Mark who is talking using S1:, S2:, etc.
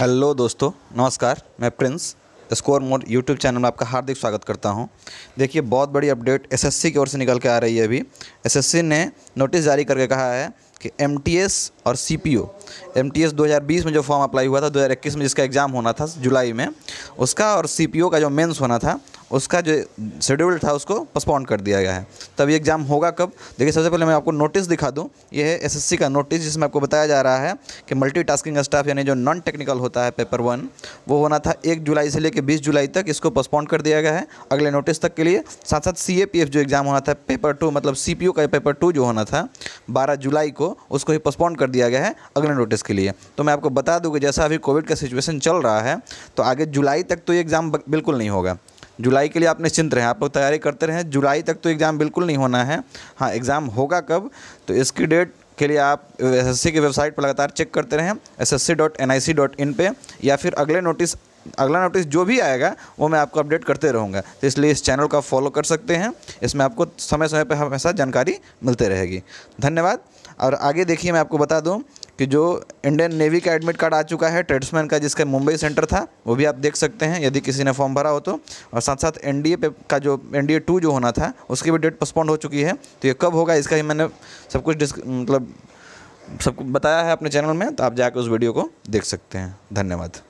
S1: hello दोस्तों नमस्कार मैं Prince score mode YouTube channel में आपका हार्दिक स्वागत करता हूं देखिए बहुत बड़ी अपडेट एसएससी की ओर से निकल के आ रही है अभी एसएससी ने नोटिस जारी करके कहा है कि एमटीएस और सीपीओ एमटीएस 2020 में जो फॉर्म अप्लाई हुआ था 2021 में जिसका एग्ज़ाम होना था जुलाई में उसका और सीपीओ का जो मेंस होना था उसका जो शेड्यूल था उसको पोस्टपोन कर दिया गया है तब ये एग्ज़ाम होगा कब देखिए सबसे पहले मैं आपको नोटिस दिखा दूँ ये है एसएससी का नोटिस जिसमें आपको बताया जा रहा है कि मल्टीटास्किंग स्टाफ यानी जो नॉन टेक्निकल होता है पेपर वन वो होना था एक जुलाई से लेकर बीस जुलाई तक इसको पोस्टपोन कर दिया गया है अगले नोटिस तक के लिए साथ साथ सी जो एग्ज़ाम होना था पेपर टू मतलब सी का पेपर टू जो होना था बारह जुलाई को उसको ही पोस्टपोन कर दिया गया है अगले नोटिस के लिए तो मैं आपको बता दूँ कि जैसा अभी कोविड का सिचुएशन चल रहा है तो आगे जुलाई तक तो ये एग्ज़ाम बिल्कुल नहीं होगा जुलाई के लिए आप निश्चिंत रहें आप लोग तैयारी करते रहें जुलाई तक तो एग्ज़ाम बिल्कुल नहीं होना है हाँ एग्ज़ाम होगा कब तो इसकी डेट के लिए आप एस की वेबसाइट पर लगातार चेक करते रहें S S C dot N I C dot in पर या फिर अगले नोटिस अगला नोटिस जो भी आएगा वो मैं आपको अपडेट करते रहूँगा तो इसलिए इस चैनल का फॉलो कर सकते हैं इसमें आपको समय समय पर हमेशा जानकारी मिलते रहेगी धन्यवाद और आगे देखिए मैं आपको बता दूँ कि जो इंडियन नेवी का एडमिट कार्ड आ चुका है ट्रेड्समैन का जिसका मुंबई सेंटर था वो भी आप देख सकते हैं यदि किसी ने फॉर्म भरा हो तो और साथ साथ एन डी का जो एन डी टू जो होना था उसकी भी डेट पोस्टपोन्ड हो चुकी है तो ये कब होगा इसका ही मैंने सब कुछ डिस्क मतलब सब बताया है अपने चैनल में तो आप जाकर उस वीडियो को देख सकते हैं धन्यवाद